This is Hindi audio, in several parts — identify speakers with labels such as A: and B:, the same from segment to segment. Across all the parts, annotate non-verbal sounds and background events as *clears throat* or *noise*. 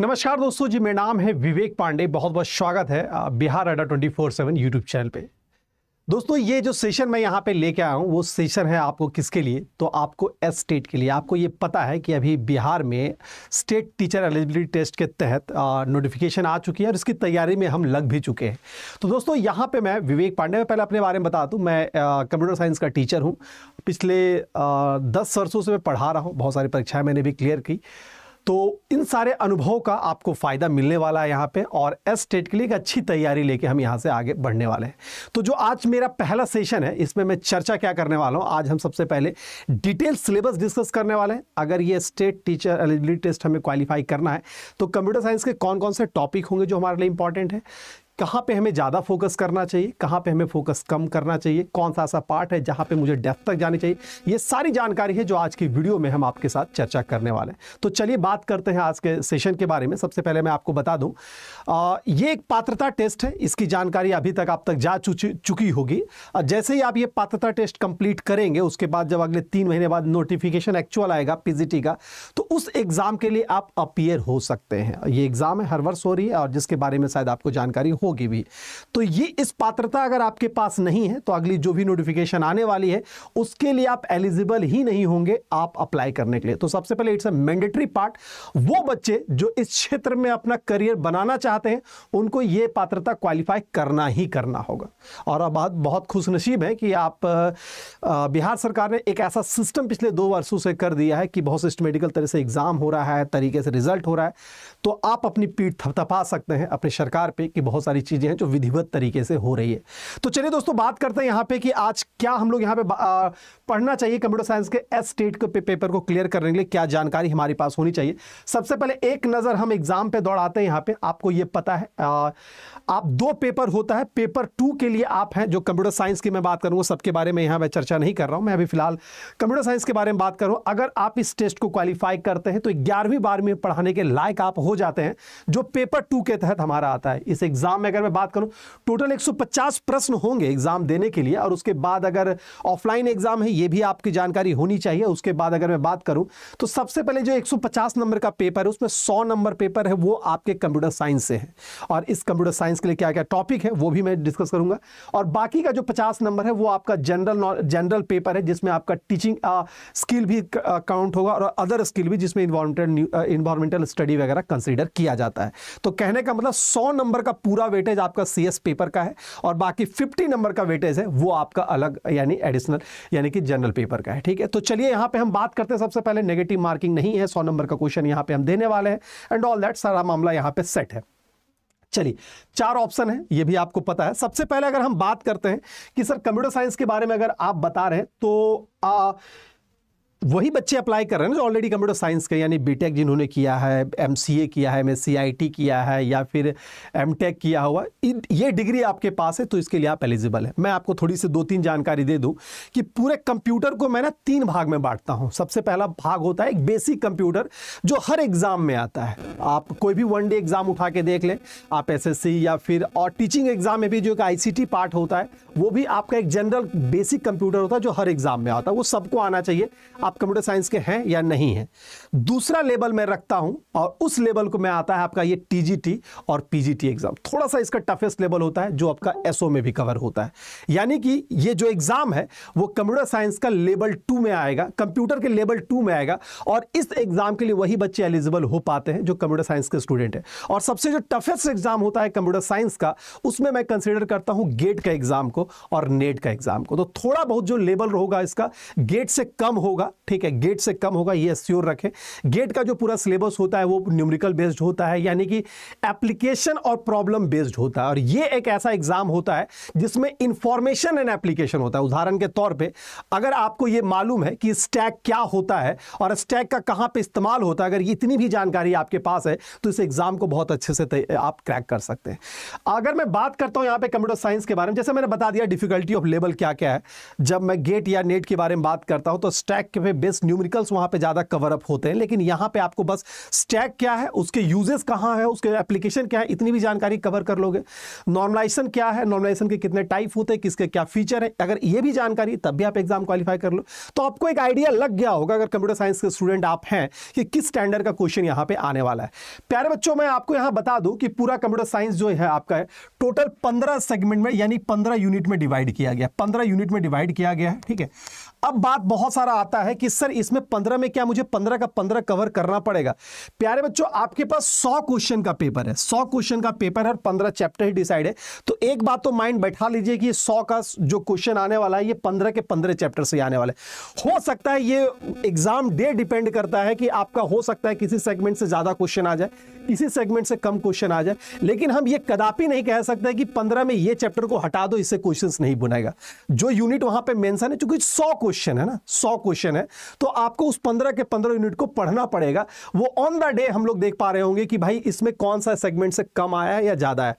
A: नमस्कार दोस्तों जी मेरा नाम है विवेक पांडे बहुत बहुत स्वागत है Bihar Adda twenty four seven YouTube channel पे दोस्तों ये जो सेशन मैं यहाँ पे लेके आया हूँ वो सेशन है आपको किसके लिए तो आपको एस स्टेट के लिए आपको ये पता है कि अभी बिहार में स्टेट टीचर एलिजिबिलिटी टेस्ट के तहत नोटिफिकेशन आ चुकी है और इसकी तैयारी में हम लग भी चुके हैं तो दोस्तों यहाँ पे मैं विवेक पांडे मैं पहले अपने बारे में बता दूँ मैं कंप्यूटर साइंस का टीचर हूँ पिछले आ, दस वर्षों से मैं पढ़ा रहा हूँ बहुत सारी परीक्षाएँ मैंने भी क्लियर की तो इन सारे अनुभव का आपको फ़ायदा मिलने वाला है यहाँ पे और एस स्टेट के लिए एक अच्छी तैयारी लेके हम यहाँ से आगे बढ़ने वाले हैं तो जो आज मेरा पहला सेशन है इसमें मैं चर्चा क्या करने वाला हूँ आज हम सबसे पहले डिटेल सिलेबस डिस्कस करने वाले हैं अगर ये स्टेट टीचर एलिजिबिलिटी टेस्ट हमें क्वालिफाई करना है तो कंप्यूटर साइंस के कौन कौन से टॉपिक होंगे जो हमारे लिए इंपॉर्टेंट है कहाँ पे हमें ज़्यादा फोकस करना चाहिए कहाँ पे हमें फोकस कम करना चाहिए कौन सा ऐसा पार्ट है जहाँ पे मुझे डेप्थ तक जानी चाहिए ये सारी जानकारी है जो आज की वीडियो में हम आपके साथ चर्चा करने वाले हैं तो चलिए बात करते हैं आज के सेशन के बारे में सबसे पहले मैं आपको बता दूँ ये एक पात्रता टेस्ट है इसकी जानकारी अभी तक आप तक जा चुकी होगी जैसे ही आप ये पात्रता टेस्ट कंप्लीट करेंगे उसके बाद जब अगले तीन महीने बाद नोटिफिकेशन एक्चुअल आएगा पी का तो उस एग्ज़ाम के लिए आप अपियर हो सकते हैं ये एग्ज़ाम है हर वर्ष हो रही है और जिसके बारे में शायद आपको जानकारी हो होगी भी तो ये इस पात्रता अगर आपके पास नहीं है तो अगली जो भी नोटिफिकेशन आने वाली है उसके लिए आप एलिजिबल ही नहीं होंगे आप अप्लाई करने के लिए तो सबसे पहले इट्स अ मैंडेटरी पार्ट वो बच्चे जो इस क्षेत्र में अपना करियर बनाना चाहते हैं उनको ये पात्रता क्वालिफाई करना ही करना होगा और अब बात बहुत खुशनसीब है कि आप बिहार सरकार ने एक ऐसा सिस्टम पिछले दो वर्षों से कर दिया है कि बहुत सिस्टमेटिकल तरह से एग्ज़ाम हो रहा है तरीके से रिजल्ट हो रहा है तो आप अपनी पीठ थपथपा सकते हैं अपनी सरकार पे कि बहुत सारी चीज़ें हैं जो विधिवत तरीके से हो रही है तो चलिए दोस्तों बात करते हैं यहाँ पे कि आज क्या हम लोग यहाँ पे पढ़ना चाहिए कंप्यूटर साइंस के एस स्टेट के पेपर को क्लियर करने के लिए क्या जानकारी हमारे पास होनी चाहिए सबसे पहले एक नज़र हम एग्ज़ाम पर दौड़ाते हैं यहाँ पर आपको ये पता है आ, आप दो पेपर होता है पेपर टू के लिए आप हैं जो कंप्यूटर साइंस की मैं बात करूँगा सबके बारे में यहाँ मैं चर्चा नहीं कर रहा हूँ मैं अभी फिलहाल कंप्यूटर साइंस के बारे में बात करूं अगर आप इस टेस्ट को क्वालिफाई करते हैं तो ग्यारहवीं बारहवीं पढ़ाने के लायक आप हो हो जाते हैं जो पेपर टू के तहत हमारा आता है इस एग्ज़ाम में अगर मैं बात करूं टोटल 150 प्रश्न होंगे एग्ज़ाम देने के लिए और उसके बाद अगर ऑफलाइन एग्ज़ाम है ये भी आपकी जानकारी होनी चाहिए उसके बाद अगर मैं बात करूं तो सबसे पहले जो 150 नंबर का पेपर है उसमें सौ नंबर पेपर है वो आपके कंप्यूटर साइंस से है और इस कंप्यूटर साइंस के लिए क्या क्या टॉपिक है वो भी मैं डिस्कस करूंगा और बाकी का जो पचास नंबर है वो आपका जनरल जनरल पेपर है जिसमें आपका टीचिंग स्किल भी काउंट होगा और अदर स्किल भी जिसमें इन्वायरमेंटल स्टडी वगैरह कंसीडर किया जाता है तो कहने का मतलब सौ नंबर का पूरा वेटेज आपका सीएस पेपर का है और बाकी 50 नंबर का वेटेज है वो आपका अलग यानी एडिशनल यानी कि जनरल पेपर का है ठीक है तो चलिए यहां पे हम बात करते हैं सबसे पहले नेगेटिव मार्किंग नहीं है सौ नंबर का क्वेश्चन यहां पर हम देने वाले हैं एंड ऑल दैट सारा मामला यहां पर सेट है चलिए चार ऑप्शन है ये भी आपको पता है सबसे पहले अगर हम बात करते हैं कि सर कंप्यूटर साइंस के बारे में अगर आप बता रहे हैं तो आ, वही बच्चे अप्लाई कर रहे हैं ना ऑलरेडी कंप्यूटर साइंस के यानी बीटेक जिन्होंने किया है एमसीए किया है एम किया है या फिर एमटेक किया हुआ ये डिग्री आपके पास है तो इसके लिए आप एलिजिबल है मैं आपको थोड़ी सी दो तीन जानकारी दे दूँ कि पूरे कंप्यूटर को मैं ना तीन भाग में बांटता हूँ सबसे पहला भाग होता है एक बेसिक कंप्यूटर जो हर एग्ज़ाम में आता है आप कोई भी वन डे एग्ज़ाम उठा के देख लें आप एस या फिर और टीचिंग एग्ज़ाम में भी जो एक आई पार्ट होता है वो भी आपका एक जनरल बेसिक कंप्यूटर होता है जो हर एग्ज़ाम में आता है वो सबको आना चाहिए आप कंप्यूटर साइंस के हैं या नहीं है दूसरा लेवल मैं रखता हूं और उस लेवल को मैं आता है आपका ये टीजीटी और पीजीटी एग्जाम थोड़ा सा इसका टफेस्ट लेवल होता है जो आपका एसओ में भी कवर होता है यानी कि ये जो एग्जाम है वो कंप्यूटर साइंस का लेवल टू में आएगा कंप्यूटर के लेवल टू में आएगा और इस एग्जाम के लिए वही बच्चे एलिजिबल हो पाते हैं जो कंप्यूटर साइंस के स्टूडेंट है और सबसे जो टफेस्ट एग्जाम होता है कंप्यूटर साइंस का उसमें मैं कंसिडर करता हूं गेट का एग्जाम को और नेट का एग्जाम को तो थोड़ा बहुत जो लेवल होगा इसका गेट से कम होगा ठीक है गेट से कम होगा ये श्योर रखें गेट का जो पूरा सिलेबस होता है वो न्यूमरिकल बेस्ड होता है यानी कि एप्लीकेशन और प्रॉब्लम बेस्ड होता है और ये एक ऐसा एग्जाम होता है जिसमें इंफॉर्मेशन एंड एप्लीकेशन होता है उदाहरण के तौर पर अगर आपको ये मालूम है कि स्टैक क्या होता है और स्टैक का कहाँ पर इस्तेमाल होता है अगर इतनी भी जानकारी आपके पास है तो इस एग्जाम को बहुत अच्छे से आप क्रैक कर सकते हैं अगर मैं बात करता हूँ यहाँ पे कंप्यूटर साइंस के बारे में जैसे मैंने बता दिया डिफिकल्टी ऑफ लेवल क्या क्या है जब मैं गेट या नेट के बारे में बात करता हूँ तो स्टैक पे बेस्ड न्यूमरिकल्स वहां पे ज़्यादा कवर अप होते हैं लेकिन यहां पे आपको बस स्टैक क्या है उसके यूजेस कहाँ है उसके एप्लीकेशन क्या है इतनी भी जानकारी कवर कर लोगे नॉर्मलाइजेशन क्या है नॉर्मलाइजेशन के कितने टाइप होते हैं किसके क्या फीचर है अगर ये भी जानकारी तब भी आप एग्जाम क्वालिफाई कर लो तो आपको एक आइडिया लग गया होगा अगर कंप्यूटर साइंस के स्टूडेंट आप हैं कि किस स्टैंडर्ड का क्वेश्चन यहाँ पे आने वाला है प्यारे बच्चों मैं आपको यहाँ बता दू कि पूरा कंप्यूटर साइंस जो है आपका है टोटल पंद्रह सेगमेंट में यानी पंद्रह यूनिट में डिवाइड किया गया पंद्रह यूनिट में डिवाइड किया गया है ठीक है अब बात बहुत सारा आता है कि सर इसमें पंद्रह में क्या मुझे पंद्रह का पंद्रह कवर करना पड़ेगा प्यारे बच्चों आपके पास सौ क्वेश्चन का पेपर है सौ क्वेश्चन का पेपर है और पंद्रह चैप्टर ही डिसाइड है तो एक बात तो माइंड बैठा लीजिए कि सौ का जो क्वेश्चन आने वाला है ये पंद्रह के पंद्रह चैप्टर से आने वाला है हो सकता है ये एग्जाम डे डिपेंड करता है कि आपका हो सकता है किसी सेगमेंट से ज्यादा क्वेश्चन आ जाए किसी सेगमेंट से कम क्वेश्चन आ जाए लेकिन हम ये कदापि नहीं कह सकते कि पंद्रह में ये चैप्टर को हटा दो इससे क्वेश्चन नहीं बुनेगा जो यूनिट वहां पर मेंशन है चूंकि सौ क्वेश्चन है ना सौ क्वेश्चन है तो आपको उस पंद्रह के पंद्रह यूनिट को पढ़ना पड़ेगा वो ऑन द डे हम लोग देख पा रहे होंगे कि भाई इसमें कौन सा सेगमेंट से कम आया है या ज़्यादा है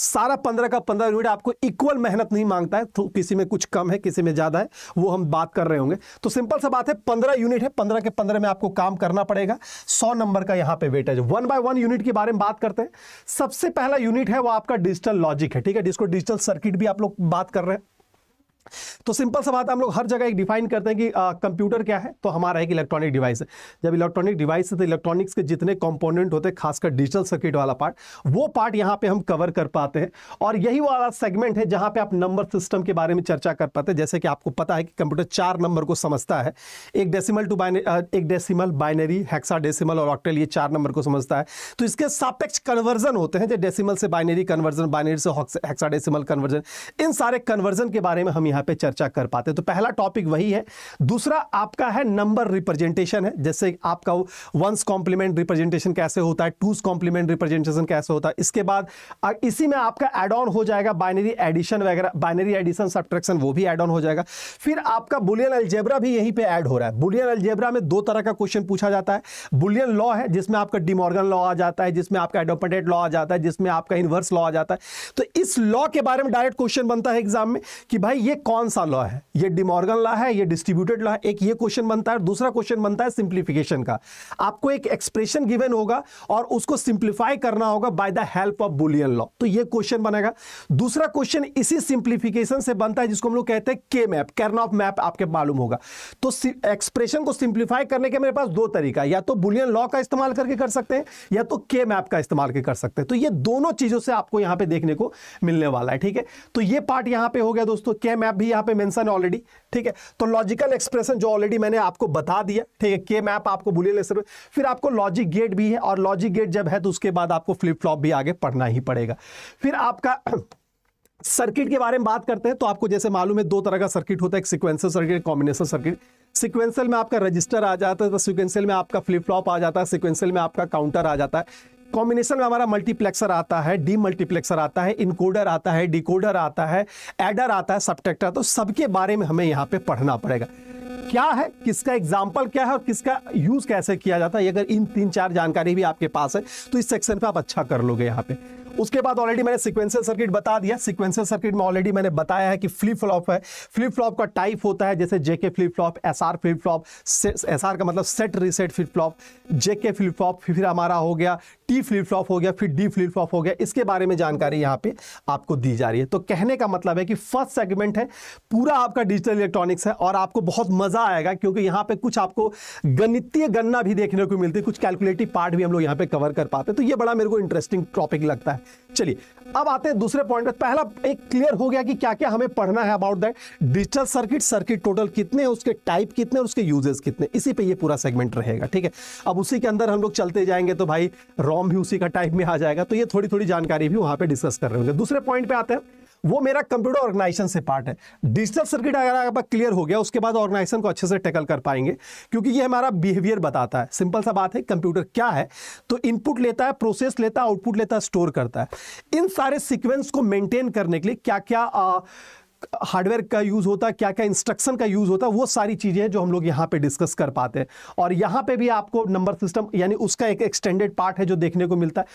A: सारा पंद्रह का पंद्रह यूनिट आपको इक्वल मेहनत नहीं मांगता है तो किसी में कुछ कम है किसी में ज़्यादा है वो हम बात कर रहे होंगे तो सिंपल सा बात है पंद्रह यूनिट है पंद्रह के पंद्रह में आपको काम करना पड़ेगा सौ नंबर का यहां पे weightage one by one unit के बारे में बात करते हैं सबसे पहला यूनिट है वो आपका डिजिटल लॉजिक है ठीक है जिसको डिजिटल सर्किट भी आप लोग बात कर रहे हैं तो सिंपल सा बात हम लोग हर जगह एक डिफाइन करते हैं कि कंप्यूटर क्या है तो हमारा एक इलेक्ट्रॉनिक डिवाइस है जब इलेक्ट्रॉनिक डिवाइस है तो इलेक्ट्रॉनिक्स के जितने कंपोनेंट होते हैं खासकर डिजिटल सर्किट वाला पार्ट वो पार्ट यहाँ पे हम कवर कर पाते हैं और यही वाला सेगमेंट है जहाँ पे आप नंबर सिस्टम के बारे में चर्चा कर पाते हैं जैसे कि आपको पता है कि कंप्यूटर चार नंबर को समझता है एक डेसीमल टू बाइनरी एक डेसीमल बाइनरी हेक्सा डेसीमल और ऑक्टेल ये चार नंबर को समझता है तो इसके सापेक्ष कन्वर्जन होते हैं जैसे डेसिमल से बाइनरी कन्वर्जन बाइनरी से हेक्सा कन्वर्जन इन सारे कन्वर्जन के बारे में हम यहां पे चर्चा कर पाते तो पहला टॉपिक वही है दूसरा आपका है नंबर रिप्रेजेंटेशन है जैसे आपका वंस कॉम्प्लीमेंट रिप्रेजेंटेशन कैसे होता है टूस कॉम्प्लीमेंट रिप्रेजेंटेशन कैसे होता है इसके बाद इसी में आपका एड ऑन हो जाएगा बाइनरी एडिशन वगैरह बाइनरी एडिशन सब्ट्रैक्शन वो भी एड ऑन हो जाएगा फिर आपका बुलियन अल्जेब्रा भी यहीं पर एड हो रहा है बुलियन अल्जेब्रा में दो तरह का क्वेश्चन पूछा जाता है बुलियन लॉ है जिसमें आपका डिमोर्गन लॉ आ जाता है जिसमें आपका एडोपटेट लॉ आ जाता है जिसमें आपका इनवर्स लॉ आ जाता है तो इस लॉ के बारे में डायरेक्ट क्वेश्चन बनता है एग्जाम में कि भाई ये कौन सा लॉ है ये डिमॉर्गन लॉ है ये डिस्ट्रीब्यूटेड लॉ है एक ये क्वेश्चन बनता है दूसरा क्वेश्चन बनता है सिंप्लीफिकेशन का आपको एक एक्सप्रेशन गिवन होगा और उसको सिंप्लीफाई करना होगा by the help of boolean law तो ये क्वेश्चन बनेगा दूसरा क्वेश्चन इसी सिंप्लीफिकेशन से बनता है जिसको हम लोग कहते हैं के मैप कैरन ऑफ मैप आपके मालूम होगा तो एक्सप्रेशन को सिंप्लीफाई करने के मेरे पास दो तरीका या तो बुलियन लॉ का इस्तेमाल करके कर सकते हैं या तो के मैप का इस्तेमाल करके कर सकते हैं तो ये दोनों चीजों से आपको यहां पे देखने को मिलने वाला है ठीक है तो ये पार्ट यहां पे हो गया दोस्तों के मैप भी यहाँ पे मेंशन ऑलरेडी ठीक है तो लॉजिकल एक्सप्रेशन जो ऑलरेडी मैंने आपको बता दिया ठीक है के मैप आपको ले सर फिर आपको लॉजिक गेट भी है और लॉजिक गेट जब है तो उसके बाद आपको फ्लिप फ्लॉप भी आगे पढ़ना ही पड़ेगा फिर आपका सर्किट *clears throat* के बारे में बात करते हैं तो आपको जैसे मालूम है दो तरह का सर्किट होता है एक sequential circuit combination circuit sequential में आपका रजिस्टर आ जाता है तो सिक्वेंसल में आपका फ्लिप फ्लॉप आ जाता है सिक्वेंसल में आपका काउंटर आ जाता है कॉम्बिनेशन में हमारा मल्टीप्लेक्सर आता है डी मल्टीप्लेक्सर आता है इनकोडर आता है डिकोडर आता है एडर आता है सब्टेक्टर तो सबके बारे में हमें यहाँ पे पढ़ना पड़ेगा क्या है किसका एग्जाम्पल क्या है और किसका यूज कैसे किया जाता है अगर इन तीन चार जानकारी भी आपके पास है तो इस सेक्शन पे आप अच्छा कर लोगे यहाँ पे उसके बाद ऑलरेडी मैंने सिक्वेंशियल सर्किट बता दिया सिक्वेंशियल सर्किट में ऑलरेडी मैंने बताया है कि फ्लिप फ्लॉप है फ्लिप फ्लॉप का टाइप होता है जैसे JK flip flop S R flip flop S R का मतलब set reset flip flop JK flip flop फिर हमारा हो गया टी फ्लिप फ्लॉप हो गया फिर डी फ्लिप फ्लॉप हो गया इसके बारे में जानकारी यहाँ पे आपको दी जा रही है तो कहने का मतलब है कि फर्स्ट सेगमेंट है पूरा आपका डिजिटल इलेक्ट्रॉनिक्स है और आपको बहुत मज़ा आएगा क्योंकि यहाँ पे कुछ आपको गणितीय गणना भी देखने को मिलती है कुछ कैलकुलेटिव पार्ट भी हम लोग यहाँ पे कवर कर पाते तो ये बड़ा मेरे को इंटरेस्टिंग टॉपिक लगता है चलिए अब आते हैं दूसरे पॉइंट पर पहला एक क्लियर हो गया कि क्या क्या हमें पढ़ना है about that digital circuit circuit total कितने हैं उसके टाइप कितने और उसके यूजेस कितने इसी पे यह पूरा सेगमेंट रहेगा ठीक है अब उसी के अंदर हम लोग चलते जाएंगे तो भाई रॉ डॉम भी उसी का टाइप में आ जाएगा तो ये थोड़ी थोड़ी जानकारी भी वहां पे डिस्कस कर रहे होंगे दूसरे पॉइंट पे आते हैं वो मेरा कंप्यूटर ऑर्गेनाइजेशन से पार्ट है डिजिटल सर्किट अगर आपका क्लियर हो गया उसके बाद ऑर्गेनाइजेशन को अच्छे से टैकल कर पाएंगे क्योंकि ये हमारा बिहेवियर बताता है सिंपल सा बात है कंप्यूटर क्या है तो इनपुट लेता है प्रोसेस लेता है आउटपुट लेता है स्टोर करता है इन सारे सिक्वेंस को मेंटेन करने के लिए क्या क्या आ, हार्डवेयर का यूज़ होता है क्या क्या इंस्ट्रक्शन का यूज़ होता है वो सारी चीज़ें हैं जो हम लोग यहाँ पे डिस्कस कर पाते हैं और यहाँ पे भी आपको नंबर सिस्टम यानी उसका एक एक्सटेंडेड पार्ट है जो देखने को मिलता है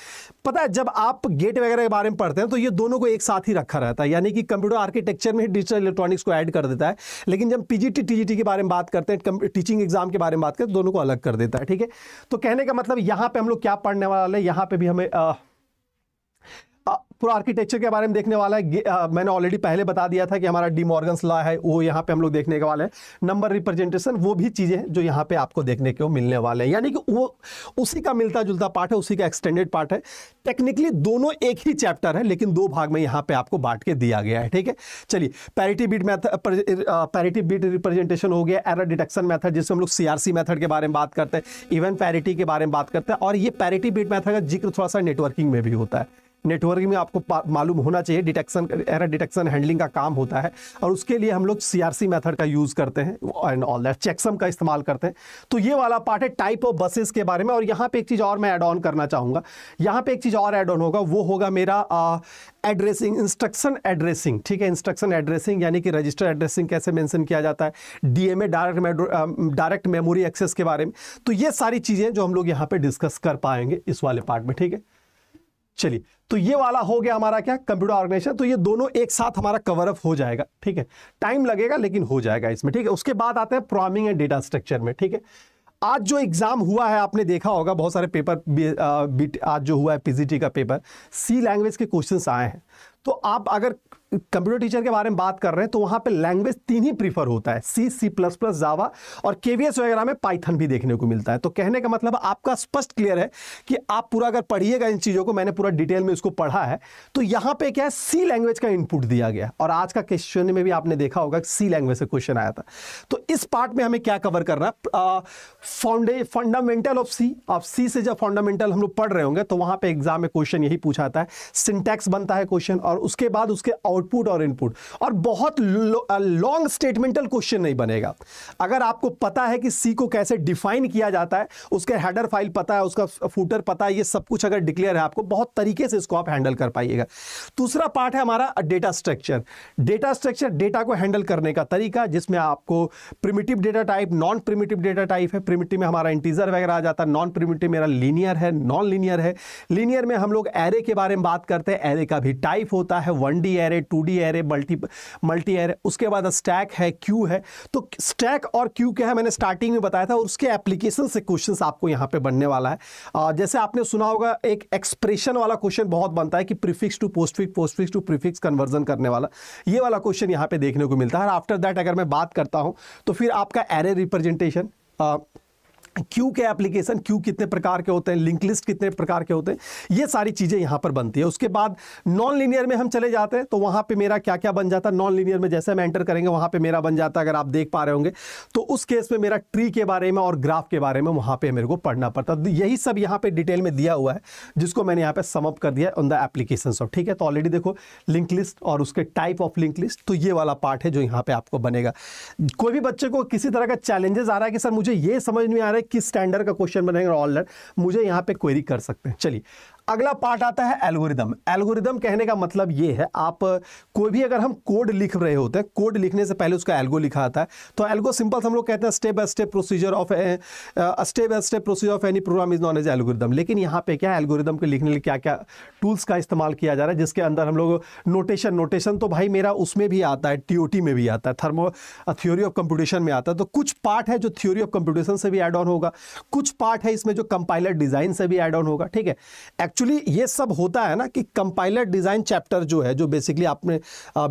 A: पता है जब आप गेट वगैरह के बारे में पढ़ते हैं तो ये दोनों को एक साथ ही रखा रहता है यानी कि कंप्यूटर आर्किटेक्चर में डिजिटल इलेक्ट्रॉनिक्स को ऐड कर देता है लेकिन जब पी जी के बारे में बात करते हैं टीचिंग एग्जाम के बारे में बात करते हैं दोनों को अलग कर देता है ठीक है तो कहने का मतलब यहाँ पर हम लोग क्या पढ़ने वाले यहाँ पर भी हमें पूरा आर्किटेक्चर के बारे में देखने वाला है मैंने ऑलरेडी पहले बता दिया था कि हमारा डी मॉर्गन्स लॉ है वो यहाँ पे हम लोग देखने के वाले हैं नंबर रिप्रेजेंटेशन वो भी चीज़ें जो यहाँ पे आपको देखने को मिलने वाले हैं यानी कि वो उसी का मिलता जुलता पार्ट है उसी का एक्सटेंडेड पार्ट है टेक्निकली दोनों एक ही चैप्टर है लेकिन दो भाग में यहाँ पर आपको बांट के दिया गया है ठीक है चलिए parity bit method parity bit representation हो गया एरर डिटेक्शन मैथड जिससे हम लोग सी मेथड के बारे में बात करते हैं इवन पैरिटी के बारे में बात करते हैं और ये पैरिटी बीट मैथड का जिक्र थोड़ा सा नेटवर्किंग में भी होता है नेटवर्क में आपको मालूम होना चाहिए डिटेक्शन एरर डिटेक्शन हैंडलिंग का काम होता है और उसके लिए हम लोग सीआरसी मेथड का यूज़ करते हैं एंड ऑल दैट चेकसम का इस्तेमाल करते हैं तो ये वाला पार्ट है टाइप ऑफ बसेस के बारे में और यहाँ पे एक चीज़ और मैं ऐड ऑन करना चाहूँगा यहाँ पे एक चीज़ और ऐड ऑन होगा वो होगा मेरा एड्रेसिंग इंस्ट्रक्शन एड्रेसिंग ठीक है इंस्ट्रक्शन एड्रेसिंग यानी कि रजिस्टर एड्रेसिंग कैसे मेंशन किया जाता है a direct direct memory access के बारे में तो ये सारी चीज़ें जो हम लोग यहाँ पे डिस्कस कर पाएंगे इस वाले पार्ट में ठीक है चलिए तो ये वाला हो गया हमारा क्या कंप्यूटर ऑर्गेनाइजेशन तो ये दोनों एक साथ हमारा कवर अप हो जाएगा ठीक है टाइम लगेगा लेकिन हो जाएगा इसमें ठीक है उसके बाद आते हैं प्रोग्रामिंग एंड डेटा स्ट्रक्चर में ठीक है आज जो एग्जाम हुआ है आपने देखा होगा बहुत सारे पेपर आज जो हुआ है पीजीटी का पेपर सी लैंग्वेज के क्वेश्चंस आए हैं तो आप अगर कंप्यूटर टीचर के बारे में बात कर रहे हैं तो वहां पे लैंग्वेज तीन ही प्रीफर होता है सी सी प्लस प्लस जावा और केवीएस वगैरह में पाइथन भी देखने को मिलता है तो कहने का मतलब आपका स्पष्ट क्लियर है कि आप पूरा अगर पढ़िएगा इन चीज़ों को मैंने पूरा डिटेल में इसको पढ़ा है तो यहां पर क्या है सी लैंग्वेज का इनपुट दिया गया और आज का क्वेश्चन में भी आपने देखा होगा सी लैंग्वेज से क्वेश्चन आया था तो इस पार्ट में हमें क्या कवर करना है फंडामेंटल ऑफ सी आप सी से जब फंडामेंटल हम लोग पढ़ रहे होंगे तो वहां पर एग्जाम में क्वेश्चन यही पूछाता है सिंटेक्स बनता है क्वेश्चन और उसके बाद उसके आउट आउटपुट और इनपुट और बहुत लॉन्ग स्टेटमेंटल क्वेश्चन नहीं बनेगा अगर आपको पता है कि सी को कैसे डिफाइन किया जाता है उसके हेडर फाइल पता है उसका फूटर पता है ये सब कुछ अगर डिक्लेयर है आपको बहुत तरीके से इसको आप हैंडल कर पाइएगा दूसरा पार्ट है हमारा data structure data structure data को हैंडल करने का तरीका जिसमें आपको primitive data type non primitive data type है प्रिमिटिव में हमारा इंटीजर वगैरह आ जाता है नॉन प्रिमिटिव मेरा लीनियर है नॉन लीनियर है लीनियर में हम लोग एरे के बारे में बात करते हैं एरे का भी टाइप होता है one D array two D array multi multi array उसके बाद स्टैक है क्यू है तो स्टैक और क्यू क्या है मैंने स्टार्टिंग में बताया था और उसके एप्लीकेशन से क्वेश्चन आपको यहाँ पे बनने वाला है जैसे आपने सुना होगा एक एक्सप्रेशन वाला क्वेश्चन बहुत बनता है कि prefix to postfix postfix to prefix conversion करने वाला ये वाला क्वेश्चन यहाँ पे देखने को मिलता है और आफ्टर दैट अगर मैं बात करता हूँ तो फिर आपका एरे रिप्रेजेंटेशन क्यू के एप्लीकेशन क्यू कितने प्रकार के होते हैं लिंक लिस्ट कितने प्रकार के होते हैं ये सारी चीज़ें यहाँ पर बनती है उसके बाद नॉन लीनियर में हम चले जाते हैं तो वहाँ पे मेरा क्या क्या बन जाता है नॉन लीनियर में जैसे हम एंटर करेंगे वहाँ पे मेरा बन जाता है अगर आप देख पा रहे होंगे तो उस केस में मेरा ट्री के बारे में और ग्राफ के बारे में वहाँ पर मेरे को पढ़ना पड़ता है तो यही सब यहाँ पर डिटेल में दिया हुआ है जिसको मैंने यहाँ पर समअप कर दिया ऑन द एप्लीकेशन ऑफ ठीक है तो ऑलरेडी देखो लिंक लिस्ट और उसके टाइप ऑफ लिंक लिस्ट तो ये वाला पार्ट है जो यहाँ पर आपको बनेगा कोई भी बच्चे को किसी तरह का चैलेंजेस आ रहा है कि सर मुझे ये समझ नहीं आ रहा है है किस स्टैंडर्ड का क्वेश्चन बनेगा ऑलर मुझे यहाँ पे क्वेरी कर सकते हैं चलिए अगला पार्ट आता है एल्गोरिदम एल्गोरिदम कहने का मतलब ये है आप कोई भी अगर हम कोड लिख रहे होते हैं कोड लिखने से पहले उसका एल्गो लिखा आता है तो एल्गो सिंपल हम लोग कहते हैं step by step procedure of step by step procedure of any program is known as algorithm लेकिन यहाँ पे क्या एल्गोरिदम के लिखने लिए क्या क्या टूल्स का इस्तेमाल किया जा रहा है जिसके अंदर हम लोग नोटेशन नोटेशन तो भाई मेरा उसमें भी आता है टी में भी आता है थर्मो थ्योरी ऑफ कंप्यूटेशन में आता है तो कुछ पार्ट है जो थ्योरी ऑफ कंप्यूटेशन से भी एड ऑन होगा कुछ पार्ट है इसमें जो कंपाइलर डिज़ाइन से भी एड ऑन होगा ठीक है एक्चुअली ये सब होता है ना कि कंपाइलर डिज़ाइन चैप्टर जो है जो बेसिकली आपने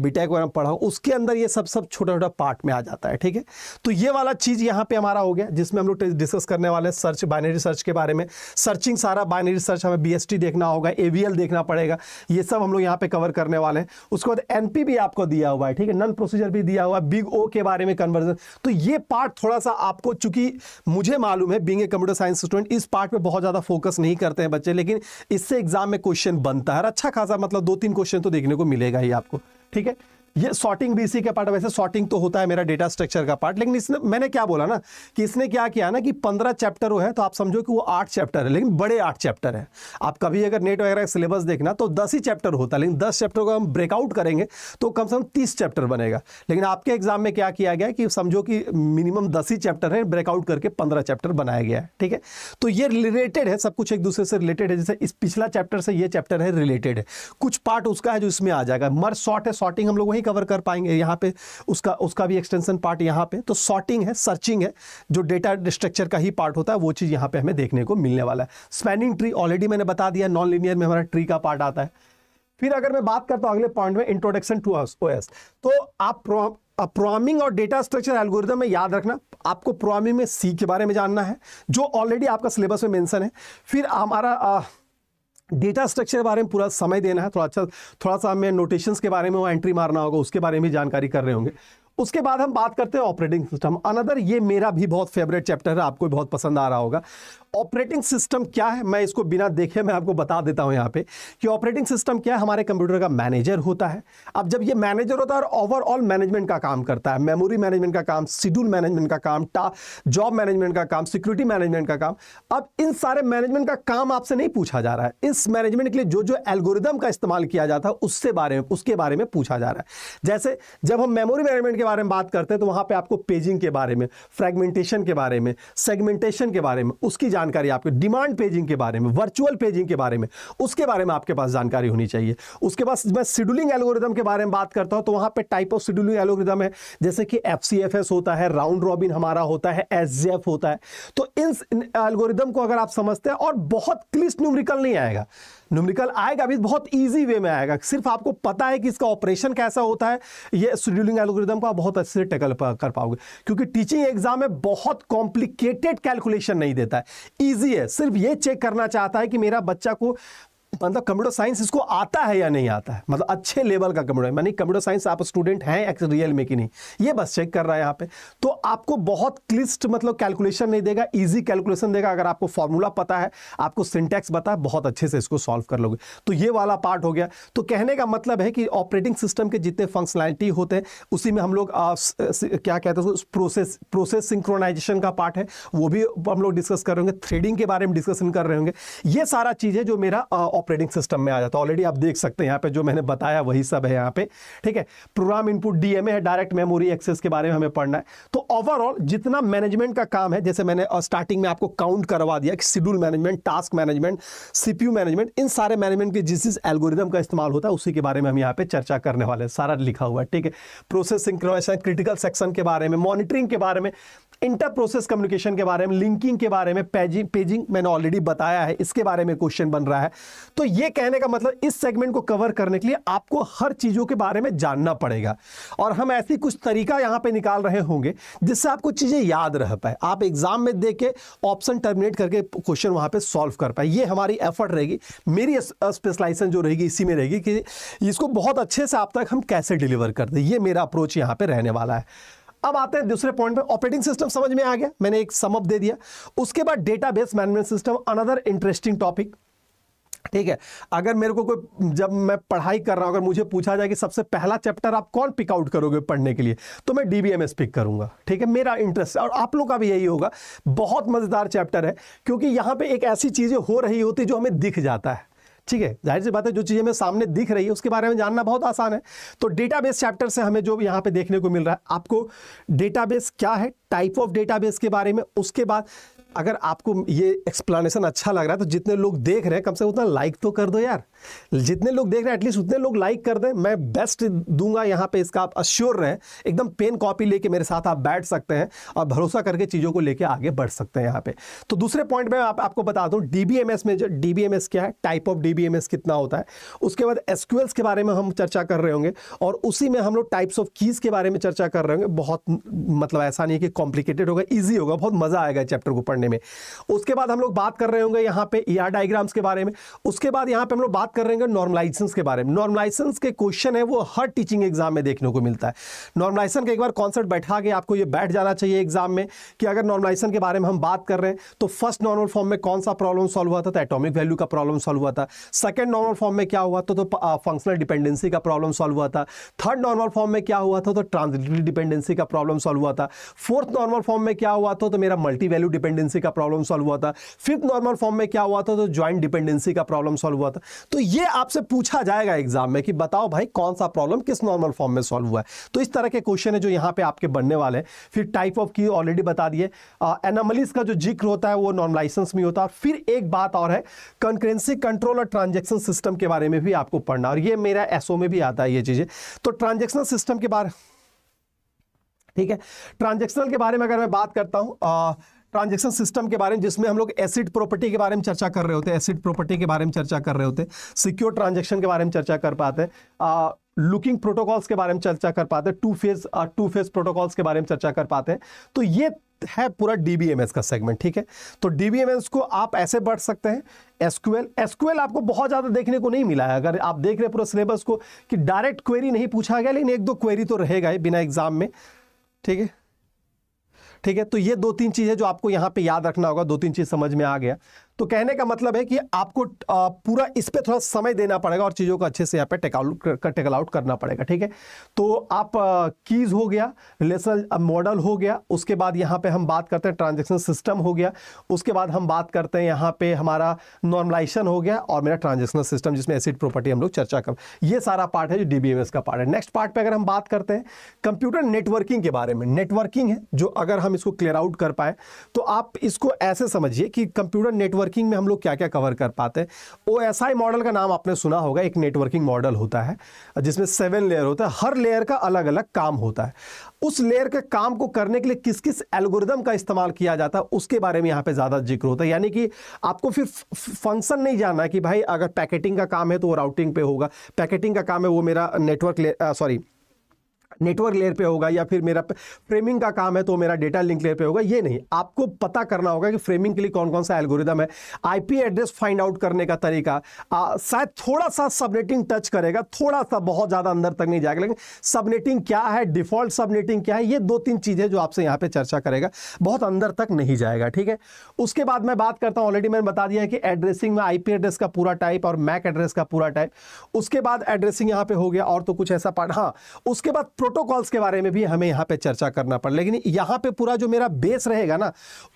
A: बीटेक वगैरह पढ़ा उसके अंदर ये सब सब छोटा छोटा पार्ट में आ जाता है ठीक है तो ये वाला चीज़ यहाँ पे हमारा हो गया जिसमें हम लोग डिस्कस करने वाले सर्च बाइनरी सर्च के बारे में सर्चिंग सारा बाइनरी सर्च हमें बी देखना होगा ए देखना पड़ेगा ये सब हम लोग यहाँ पे कवर करने वाले हैं उसके बाद एन भी आपको दिया हुआ है ठीक है नन प्रोसीजर भी दिया हुआ है बिग ओ के बारे में कन्वर्जन तो ये पार्ट थोड़ा सा आपको चूंकि मुझे मालूम है being a computer science student इस पार्ट पे बहुत ज़्यादा फोकस नहीं करते हैं बच्चे लेकिन इससे एग्जाम में क्वेश्चन बनता है अच्छा खासा मतलब दो तीन क्वेश्चन तो देखने को मिलेगा ही आपको ठीक है ये सॉर्टिंग भी इसी का पार्ट वैसे सॉर्टिंग तो होता है मेरा डेटा स्ट्रक्चर का पार्ट लेकिन इसने मैंने क्या बोला ना कि इसने क्या किया ना कि पंद्रह चैप्टर है तो आप समझो कि वो आठ चैप्टर है लेकिन बड़े आठ चैप्टर है आप कभी अगर नेट वगैरह सिलेबस देखना तो दस ही चैप्टर होता है लेकिन दस चैप्टर को हम ब्रेकआउट करेंगे तो कम से कम तीस चैप्टर बनेगा लेकिन आपके एग्जाम में क्या किया गया कि समझो कि मिनिमम दस ही चैप्टर है ब्रेकआउट करके पंद्रह चैप्टर बनाया गया है ठीक है तो ये रिलेटेड है सब कुछ एक दूसरे से रिलेटेड है जैसे इस पिछला चैप्टर से ये चैप्टर है रिलेटेड है कुछ पार्ट उसका है जो इसमें आ जाएगा मर शॉर्ट है शॉर्टिंग हम लोग वही नहीं कवर कर पाएंगे यहाँ पे उसका उसका भी एक्सटेंशन पार्ट यहाँ पे तो सॉर्टिंग है सर्चिंग है जो डेटा स्ट्रक्चर का ही पार्ट होता है वो चीज़ यहाँ पे हमें देखने को मिलने वाला है स्पैनिंग ट्री ऑलरेडी मैंने बता दिया नॉन लिनियर में हमारा ट्री का पार्ट आता है फिर अगर मैं बात करता हूँ अगले पॉइंट में इंट्रोडक्शन टू ओ तो आप प्रोमिंग और डेटा स्ट्रक्चर एल्गोरिदम में याद रखना आपको प्रोमिंग में सी के बारे में जानना है जो ऑलरेडी आपका सिलेबस में मेंशन है फिर हमारा डेटा स्ट्रक्चर के बारे में पूरा समय देना है थोड़ा अच्छा थोड़ा सा हमें नोटेशंस के बारे में वो एंट्री मारना होगा उसके बारे में जानकारी कर रहे होंगे उसके बाद हम बात करते हैं ऑपरेटिंग सिस्टम अनदर ये मेरा भी बहुत फेवरेट चैप्टर है आपको भी बहुत पसंद आ रहा होगा ऑपरेटिंग सिस्टम क्या है मैं इसको बिना देखे मैं आपको बता देता हूं यहां पे कि ऑपरेटिंग सिस्टम क्या है हमारे कंप्यूटर का मैनेजर होता है अब जब ये मैनेजर होता है और ओवरऑल मैनेजमेंट का काम करता है मेमोरी मैनेजमेंट का काम शेड्यूल मैनेजमेंट का काम टा जॉब मैनेजमेंट का काम सिक्योरिटी मैनेजमेंट का काम अब इन सारे मैनेजमेंट का काम आपसे नहीं पूछा जा रहा है इस मैनेजमेंट के लिए जो जो एल्गोरिदम का इस्तेमाल किया जाता है उससे बारे में उसके बारे में पूछा जा रहा है जैसे जब हम मेमोरी मैनेजमेंट के बारे में बात करते हैं तो वहाँ पर आपको पेजिंग के बारे में फ्रेगमेंटेशन के बारे में सेगमेंटेशन के बारे में उसकी जानकारी आपके डिमांड पेजिंग के बारे में वर्चुअल पेजिंग के बारे में उसके बारे में आपके पास जानकारी होनी चाहिए उसके बाद मैं शेड्यूलिंग एलोरिदम के बारे में बात करता हूं तो वहां पर टाइप ऑफ शेड्यूलिंग एलोरिदम है जैसे कि एफ सी एफ एस होता है राउंड रॉबिन हमारा होता है एस जी एफ होता है तो इन एलगोरिदम को अगर आप समझते हैं और बहुत क्लिस्ट न्यूमरिकल नहीं आएगा न्यूमरिकल आएगा भी बहुत ईजी वे में आएगा सिर्फ आपको पता है कि इसका ऑपरेशन कैसा होता है ये शेड्यूलिंग एलोग्रिदम को आप बहुत अच्छे से टैकल कर पाओगे क्योंकि टीचिंग एग्जाम में बहुत कॉम्प्लिकेटेड कैलकुलेशन नहीं देता है ईजी है सिर्फ ये चेक करना चाहता है कि मेरा बच्चा को मतलब कंप्यूटर साइंस इसको आता है या नहीं आता है मतलब अच्छे लेवल का कंप्यूटर मानी कंप्यूटर साइंस आप स्टूडेंट हैं रियल में कि नहीं ये बस चेक कर रहा है यहाँ पे तो आपको बहुत क्लिस्ट मतलब कैलकुलेशन नहीं देगा ईजी कैलकुलेशन देगा अगर आपको फॉर्मूला पता है आपको सिंटैक्स पता है बहुत अच्छे से इसको सॉल्व कर लोगे तो ये वाला पार्ट हो गया तो कहने का मतलब है कि ऑपरेटिंग सिस्टम के जितने फंक्शनैलिटी होते हैं उसी में हम लोग क्या कहते हैं प्रोसेस प्रोसेस सिंक्रोनाइजेशन का पार्ट है वो भी हम लोग डिस्कस कर रहे होंगे थ्रेडिंग के बारे में डिस्कशन कर रहे होंगे ये सारा चीज़ है जो मेरा ऑपरेटिंग ऑपरेटिंग सिस्टम में आ जाता है ऑलरेडी आप देख सकते हैं यहाँ पे जो मैंने बताया वही सब है यहाँ पे ठीक है प्रोग्राम इनपुट डीएमए है डायरेक्ट मेमोरी एक्सेस के बारे में हमें पढ़ना है तो ओवरऑल जितना मैनेजमेंट का काम है जैसे मैंने स्टार्टिंग में आपको काउंट करवा दिया कि schedule management task management CPU management इन सारे मैनेजमेंट के जिस जिस एल्गोरिदम का इस्तेमाल होता है उसी के बारे में हम यहाँ पे चर्चा करने वाले हैं सारा लिखा हुआ है ठीक है प्रोसेस क्रिटिकल सेक्शन के बारे में मॉनिटरिंग के बारे में इंटर प्रोसेस कम्युनिकेशन के बारे में लिंकिंग के बारे में पेजिंग पेजिंग मैंने ऑलरेडी बताया है इसके बारे में क्वेश्चन बन रहा है तो ये कहने का मतलब इस सेगमेंट को कवर करने के लिए आपको हर चीज़ों के बारे में जानना पड़ेगा और हम ऐसी कुछ तरीका यहाँ पर निकाल रहे होंगे जिससे आपको चीज़ें याद रह पाए आप एग्जाम में देख के ऑप्शन टर्मिनेट करके क्वेश्चन वहाँ पर सॉल्व कर पाए ये हमारी एफर्ट रहेगी मेरी स्पेशलाइजेशन जो रहेगी इसी में रहेगी कि इसको बहुत अच्छे से आप तक हम कैसे डिलीवर कर दें ये मेरा अप्रोच यहाँ पर रहने वाला है अब आते हैं दूसरे पॉइंट में ऑपरेटिंग सिस्टम समझ में आ गया मैंने एक समअप दे दिया उसके बाद database management system another interesting topic ठीक है अगर मेरे को कोई जब मैं पढ़ाई कर रहा हूं अगर मुझे पूछा जाए कि सबसे पहला चैप्टर आप कौन पिक आउट करोगे पढ़ने के लिए तो मैं डीबीएमएस पिक करूंगा ठीक है मेरा इंटरेस्ट और आप लोग का भी यही होगा बहुत मज़ेदार चैप्टर है क्योंकि यहाँ पे एक ऐसी चीज़ें हो रही होती जो हमें दिख जाता है ठीक है जाहिर सी बात है जो चीज़ें हमें सामने दिख रही है उसके बारे में जानना बहुत आसान है तो डेटाबेस चैप्टर से हमें जो यहाँ पे देखने को मिल रहा है आपको डेटाबेस क्या है टाइप ऑफ डेटाबेस के बारे में उसके बाद अगर आपको ये एक्सप्लेनेशन अच्छा लग रहा है तो जितने लोग देख रहे हैं कम से कम उतना लाइक तो कर दो यार जितने लोग देख रहे हैं एटलीस्ट उतने लोग लाइक कर दें मैं बेस्ट दूंगा यहाँ पे इसका आप अश्योर रहें एकदम पेन कॉपी लेके मेरे साथ आप बैठ सकते हैं और भरोसा करके चीज़ों को लेके आगे बढ़ सकते हैं यहाँ पे तो दूसरे पॉइंट में आप, आपको बता दूँ डी में जो डी क्या है टाइप ऑफ डी कितना होता है उसके बाद एसक्यूएल्स के बारे में हम चर्चा कर रहे होंगे और उसी में हम लोग टाइप्स ऑफ कीज़ के बारे में चर्चा कर रहे होंगे बहुत मतलब ऐसा नहीं है कि कॉम्प्लिकेटेड होगा ईजी होगा बहुत मज़ा आएगा चैप्टर को पढ़ने करने में उसके बाद हम लोग बात कर रहे होंगे यहाँ पे ई ER डायग्राम्स के बारे में उसके बाद यहाँ पे हम लोग बात कर रहे होंगे नॉर्मलाइजेशन के बारे में नॉर्मलाइजेशन के क्वेश्चन है वो हर टीचिंग एग्जाम में देखने को मिलता है नॉर्मलाइजेशन का एक बार कॉन्सेप्ट बैठा के आपको ये बैठ जाना चाहिए एग्जाम में कि अगर नॉर्मलाइजेशन के बारे में हम बात कर रहे हैं तो फर्स्ट नॉर्मल फॉर्म में कौन सा प्रॉब्लम सॉल्व हुआ था तो एटॉमिक वैल्यू का प्रॉब्लम सॉल्व हुआ था सेकेंड नॉर्मल फॉर्म में क्या हुआ था तो फंक्शनल डिपेंडेंसी का प्रॉब्लम सॉल्व हुआ था थर्ड नॉर्मल फॉर्म में क्या हुआ था तो ट्रांजिटिव डिपेंडेंसी का प्रॉब्लम सॉल्व हुआ था फोर्थ नॉर्मल फॉर्म में क्या हुआ था तो मेरा मल्टी वैल्यू डिपेंडेंसी डिपेंडेंसी का प्रॉब्लम सॉल्व हुआ था फिफ्थ नॉर्मल फॉर्म में क्या हुआ था तो ज्वाइंट डिपेंडेंसी का प्रॉब्लम सॉल्व हुआ था तो ये आपसे पूछा जाएगा एग्जाम में कि बताओ भाई कौन सा प्रॉब्लम किस नॉर्मल फॉर्म में सॉल्व हुआ है तो इस तरह के क्वेश्चन है जो यहाँ पे आपके बनने वाले हैं फिर टाइप ऑफ की ऑलरेडी बता दिए एनामलीस का जो जिक्र होता है वो नॉन लाइसेंस में होता है और फिर एक बात और है कंकरेंसी कंट्रोल और ट्रांजेक्शन सिस्टम के बारे में भी आपको पढ़ना और ये मेरा एसओ में भी आता है ये चीजें तो ट्रांजेक्शनल सिस्टम के बारे ठीक है ट्रांजेक्शनल के बारे में अगर मैं बात करता हूं आ, ट्रांजेक्शन सिस्टम के बारे में जिसमें हम लोग एसिड प्रॉपर्टी के बारे में चर्चा कर रहे होते हैं एसिड प्रॉपर्टी के बारे में चर्चा कर रहे होते हैं सिक्योर ट्रांजेक्शन के बारे में चर्चा कर पाते हैं लुकिंग प्रोटोकॉल्स के बारे में चर्चा कर पाते हैं two phase two phase protocols के बारे में चर्चा कर पाते हैं तो ये है पूरा डीबीएमएस का सेगमेंट ठीक है तो डीबीएमएस को आप ऐसे बढ़ सकते हैं एसक्यूएल एसक्यूएल आपको बहुत ज़्यादा देखने को नहीं मिला है अगर आप देख रहे हैं पूरा सिलेबस को कि डायरेक्ट क्वेरी नहीं पूछा गया लेकिन एक दो क्वेरी तो रहेगा ही बिना एग्जाम में ठीक है ठीक है तो ये दो तीन चीज है जो आपको यहाँ पे याद रखना होगा दो तीन चीज़ समझ में आ गया तो कहने का मतलब है कि आपको पूरा इस पर थोड़ा समय देना पड़ेगा और चीज़ों को अच्छे से यहाँ पे टेकआउट कर टेकल आउट करना पड़ेगा ठीक है तो आप कीज़ हो गया रिलेशनल मॉडल हो गया उसके बाद यहाँ पे हम बात करते हैं ट्रांजेक्शन सिस्टम हो गया उसके बाद हम बात करते हैं यहाँ पे हमारा नॉर्मलाइजेशन हो गया और मेरा ट्रांजेक्शनल सिस्टम जिसमें एसिड प्रॉपर्टी हम लोग चर्चा कर ये सारा पार्ट है जो डी का पार्ट है नेक्स्ट पार्ट पर अगर हम बात करते हैं कंप्यूटर नेटवर्किंग के बारे में नेटवर्किंग है जो अगर हम इसको क्लियर आउट कर पाए तो आप इसको ऐसे समझिए कि कंप्यूटर नेटवर्क नेटवर्किंग में हम लोग क्या क्या कवर कर पाते हैं ओ एस आई मॉडल का नाम आपने सुना होगा एक नेटवर्किंग मॉडल होता है जिसमें सेवन लेयर होता है हर लेयर का अलग अलग काम होता है उस लेयर के काम को करने के लिए किस किस एल्गोरिदम का इस्तेमाल किया जाता है उसके बारे में यहाँ पे ज़्यादा जिक्र होता है यानी कि आपको फिर फंक्शन नहीं जानना है कि भाई अगर पैकेटिंग का काम है तो वो राउटिंग पे होगा पैकेटिंग का काम है वो मेरा नेटवर्क सॉरी नेटवर्क लेयर पे होगा या फिर मेरा फ्रेमिंग का काम है तो मेरा डेटा लिंक लेयर पे होगा ये नहीं आपको पता करना होगा कि फ्रेमिंग के लिए कौन कौन सा एल्गोरिदम है आईपी एड्रेस फाइंड आउट करने का तरीका शायद थोड़ा सा सबनेटिंग टच करेगा थोड़ा सा बहुत ज़्यादा अंदर तक नहीं जाएगा लेकिन सबनेटिंग क्या है डिफॉल्ट सबनेटिंग क्या है ये दो तीन चीज़ें जो आपसे यहाँ पर चर्चा करेगा बहुत अंदर तक नहीं जाएगा ठीक है उसके बाद मैं बात करता हूँ ऑलरेडी मैंने बता दिया है कि एड्रेसिंग में आई एड्रेस का पूरा टाइप और मैक एड्रेस का पूरा टाइप उसके बाद एड्रेसिंग यहाँ पर हो गया और तो कुछ ऐसा पार्ट हाँ उसके बाद प्रोटोकॉल्स के बारे में भी हमें यहाँ पे चर्चा करना पड़े लेकिन यहाँ पे पूरा जो मेरा बेस रहेगा ना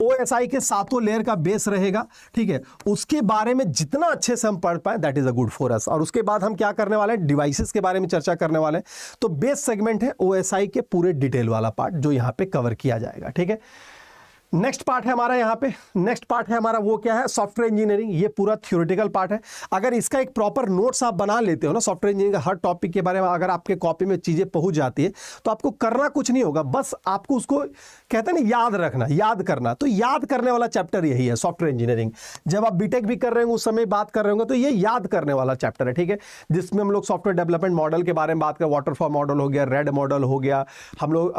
A: ओ के सातों लेयर का बेस रहेगा ठीक है उसके बारे में जितना अच्छे से हम पढ़ पाए that is a good for us और उसके बाद हम क्या करने वाले हैं डिवाइसेस के बारे में चर्चा करने वाले हैं तो बेस सेगमेंट है ओ के पूरे डिटेल वाला पार्ट जो यहाँ पे कवर किया जाएगा ठीक है नेक्स्ट पार्ट है हमारा यहाँ पे नेक्स्ट पार्ट है हमारा वो क्या है सॉफ्टवेयर इंजीनियरिंग ये पूरा थ्योरेटिकल पार्ट है अगर इसका एक प्रॉपर नोट्स आप बना लेते हो ना सॉफ्टवेयर इंजीनियरिंग का हर टॉपिक के बारे में अगर आपके कॉपी में चीज़ें पहुँच जाती है तो आपको करना कुछ नहीं होगा बस आपको उसको कहते हैं ना याद रखना याद करना तो याद करने वाला चैप्टर यही है सॉफ्टवेयर इंजीनियरिंग जब आप बीटेक भी कर रहे होंगे उस समय बात कर रहे होंगे तो ये याद करने वाला चैप्टर है ठीक है जिसमें हम लोग सॉफ्टवेयर डेवलपमेंट मॉडल के बारे में बात करें वाटरफॉल मॉडल हो गया रेड मॉडल हो गया हम लोग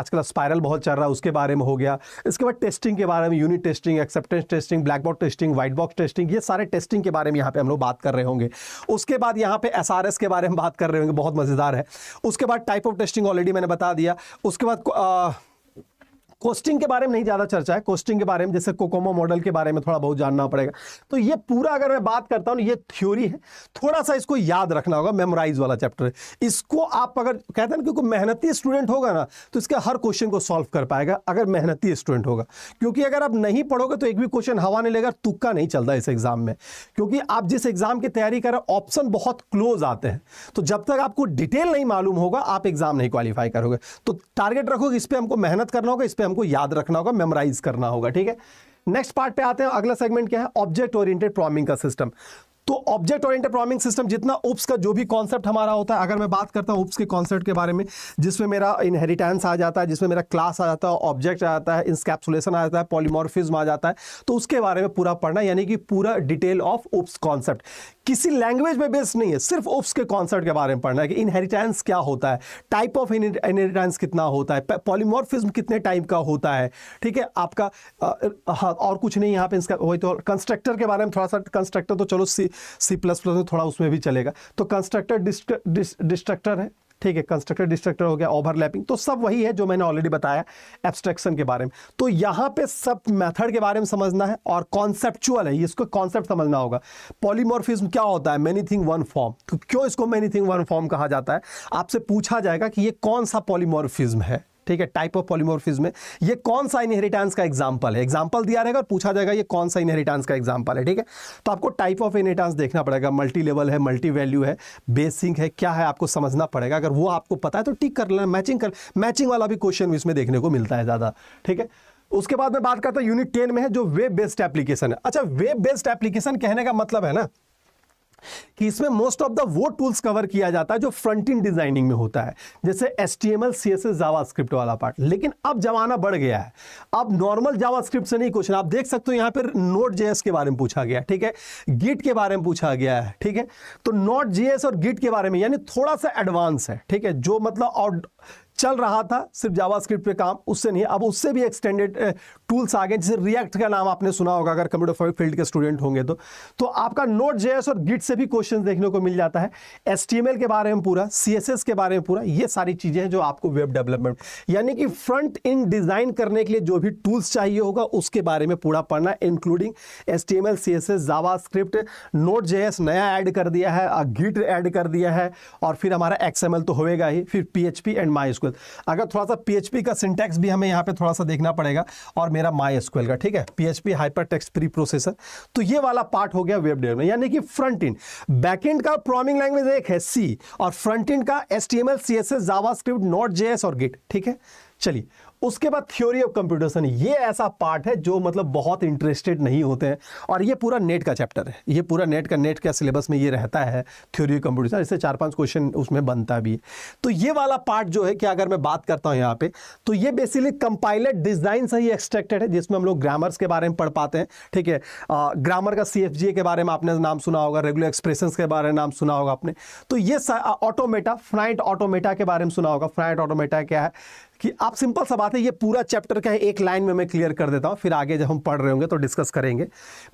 A: आजकल स्पायरल बहुत चल रहा है उसके बारे में हो गया इसके बाद टेस्टिंग के बारे में unit testing acceptance testing black box testing white box testing ये सारे टेस्टिंग के बारे में यहाँ पे हम लोग बात कर रहे होंगे उसके बाद यहाँ पे एस के बारे में बात कर रहे होंगे बहुत मज़ेदार है उसके बाद टाइप ऑफ टेस्टिंग ऑलरेडी मैंने बता दिया उसके बाद कोस्टिंग के बारे में नहीं ज़्यादा चर्चा है कोस्टिंग के बारे में जैसे कोकोमो मॉडल के बारे में थोड़ा बहुत जानना पड़ेगा तो ये पूरा अगर मैं बात करता हूँ ये थ्योरी है थोड़ा सा इसको याद रखना होगा मेमोराइज वाला चैप्टर है इसको आप अगर कहते हैं ना क्योंकि मेहनती स्टूडेंट होगा ना तो इसके हर क्वेश्चन को सॉल्व कर पाएगा अगर मेहनती स्टूडेंट होगा क्योंकि अगर आप नहीं पढ़ोगे तो एक भी क्वेश्चन हवा नहीं लेगा तुक्का नहीं चलता इस एग्ज़ाम में क्योंकि आप जिस एग्ज़ाम की तैयारी कर रहे हैं ऑप्शन बहुत क्लोज आते हैं तो जब तक आपको डिटेल नहीं मालूम होगा आप एग्ज़ाम नहीं क्वालिफाई करोगे तो टारगेट रखोगे इस पर हमको मेहनत करना होगा इस पर हमको याद रखना होगा मेमोराइज करना होगा ठीक है नेक्स्ट पार्ट पे आते हैं अगला सेगमेंट क्या है ऑब्जेक्ट ओरिएंटेड प्रॉमिंग का सिस्टम तो ऑब्जेक्ट ओरिएंटेड प्रोग्रामिंग सिस्टम जितना उप्स का जो भी कॉन्सेप्ट हमारा होता है अगर मैं बात करता हूँ उप्स के कॉन्सेप्ट के बारे में जिसमें मेरा इनहेरिटेंस आ जाता है जिसमें मेरा क्लास आ जाता है ऑब्जेक्ट आ जाता है इंस्कैप्सुलेशन आ जाता है पॉलीमॉर्फिज्म आ जाता है तो उसके बारे में पूरा पढ़ना यानी कि पूरा डिटेल ऑफ उप्स कॉन्सेप्ट किसी लैंग्वेज में बेस्ड नहीं है सिर्फ ओप्स के कॉन्सर्ट के बारे में पढ़ना है कि इनहेरिटेंस क्या होता है टाइप ऑफ इनहेरिटेंस कितना होता है पॉलीमॉर्फिज्म कितने टाइप का होता है ठीक है आपका हाँ और कुछ नहीं यहाँ पे इसका वही तो कंस्ट्रक्टर के बारे में थोड़ा सा कंस्ट्रक्टर तो चलो सी सी प्लस प्लस में थोड़ा उसमें भी चलेगा तो कंस्ट्रक्टर डिस्ट्रक्टर है ठीक है कंस्ट्रक्टर डिस्ट्रक्टर हो गया ओवरलैपिंग तो सब वही है जो मैंने ऑलरेडी बताया एब्स्ट्रैक्शन के बारे में तो यहां पे सब मेथड के बारे में समझना है और कॉन्सेप्चुअल है इसको कॉन्सेप्ट समझना होगा पॉलीमोरफिज्म क्या होता है मेनी थिंग वन फॉर्म तो क्यों इसको मेनी थिंग वन फॉर्म कहा जाता है आपसे पूछा जाएगा कि ये कौन सा पॉलीमोरफिज्म है ठीक है टाइप ऑफ पॉलीमोर्फिज्म में ये कौन सा इनहेरिटेंस का एग्जाम्पल है एग्जाम्पल दिया रहेगा और पूछा जाएगा ये कौन सा इनहेरिटेंस का एग्जाम्पल है ठीक है तो आपको टाइप ऑफ इनहेरिटेंस देखना पड़ेगा मल्टी लेवल है मल्टी वैल्यू है बेसिंग है क्या है आपको समझना पड़ेगा अगर वो आपको पता है तो टिक कर लेना मैचिंग कर मैचिंग वाला भी क्वेश्चन इसमें देखने को मिलता है ज़्यादा ठीक है उसके बाद में बात करता हूँ यूनिट टेन में है जो वेब बेस्ड एप्लीकेशन है अच्छा वेब बेस्ड एप्लीकेशन कहने का मतलब है ना कि इसमें मोस्ट ऑफ द वो टूल्स कवर किया जाता है जो फ्रंट इन डिजाइनिंग में होता है जैसे H T M L C S S JavaScript वाला पार्ट लेकिन अब जमाना बढ़ गया है अब नॉर्मल जावा स्क्रिप्ट से नहीं क्वेश्चन आप देख सकते हो यहाँ पर नोट जेएस के बारे में पूछा गया ठीक है गिट के बारे में पूछा गया है ठीक है तो नोट जेएस और गिट के बारे में यानी थोड़ा सा एडवांस है ठीक है जो मतलब और चल रहा था सिर्फ जावास्क्रिप्ट पे काम उससे नहीं अब उससे भी एक्सटेंडेड टूल्स आ गए जैसे रिएक्ट का नाम आपने सुना होगा अगर कंप्यूटर फील्ड के स्टूडेंट होंगे तो तो आपका नोट जेएस और गिट से भी क्वेश्चन देखने को मिल जाता है एस के बारे में पूरा सी के बारे में पूरा ये सारी चीज़ें हैं जो आपको वेब डेवलपमेंट यानी कि फ्रंट इन डिज़ाइन करने के लिए जो भी टूल्स चाहिए होगा उसके बारे में पूरा पढ़ना including H T M L C S S node J नया ऐड कर दिया है गिट ऐड कर दिया है और फिर हमारा एक्सएमएल तो होगा ही फिर पी एंड माइस्को अगर थोड़ा सा पी का सिंटेक्स भी हमें यहाँ पे थोड़ा सा देखना पड़ेगा और मेरा माई का ठीक है P H P hypertext preprocessor तो ये वाला पार्ट हो गया वेब डेवलपमेंट यानी कि फ्रंट इंड बैक इंड का प्रोमिंग लैंग्वेज एक है सी और फ्रंट इंड का H T M L C S S JavaScript node J S और गिट ठीक है चलिए उसके बाद थ्योरी ऑफ कंप्यूटेशन ये ऐसा पार्ट है जो मतलब बहुत इंटरेस्टेड नहीं होते हैं और ये पूरा नेट का चैप्टर है ये पूरा नेट का नेट का सिलेबस में ये रहता है थ्योरी ऑफ कंप्यूटेशन इससे चार पांच क्वेश्चन उसमें बनता भी है तो ये वाला पार्ट जो है कि अगर मैं बात करता हूँ यहाँ पे तो ये बेसिकली कंपाइलर डिजाइन से ही एक्सट्रैक्टेड है जिसमें हम लोग ग्रामर्स के बारे में पढ़ पाते हैं ठीक है ग्रामर का सी के बारे में आपने नाम सुना होगा रेगुलर एक्सप्रेशन के बारे में नाम सुना होगा आपने तो ये ऑटोमेटा फ्राइट ऑटोमेटा के बारे में सुना होगा फ्राइट ऑटोमेटा क्या है कि आप सिंपल सा बात है ये पूरा चैप्टर का एक लाइन में मैं क्लियर कर देता हूँ फिर आगे जब हम पढ़ रहे होंगे तो डिस्कस करेंगे